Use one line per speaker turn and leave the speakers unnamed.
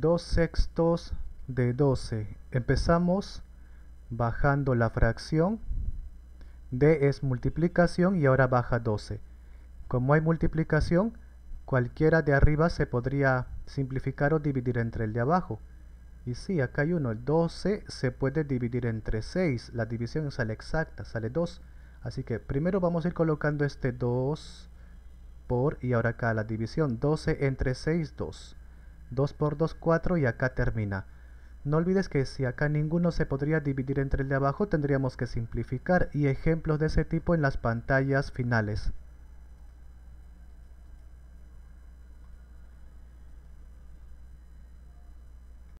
2 sextos de 12. Empezamos bajando la fracción. D es multiplicación y ahora baja 12. Como hay multiplicación, cualquiera de arriba se podría simplificar o dividir entre el de abajo. Y sí, acá hay uno, el 12 se puede dividir entre 6, la división sale exacta, sale 2. Así que primero vamos a ir colocando este 2 por, y ahora acá la división, 12 entre 6, 2. 2 por 2, 4 y acá termina. No olvides que si acá ninguno se podría dividir entre el de abajo, tendríamos que simplificar y ejemplos de ese tipo en las pantallas finales.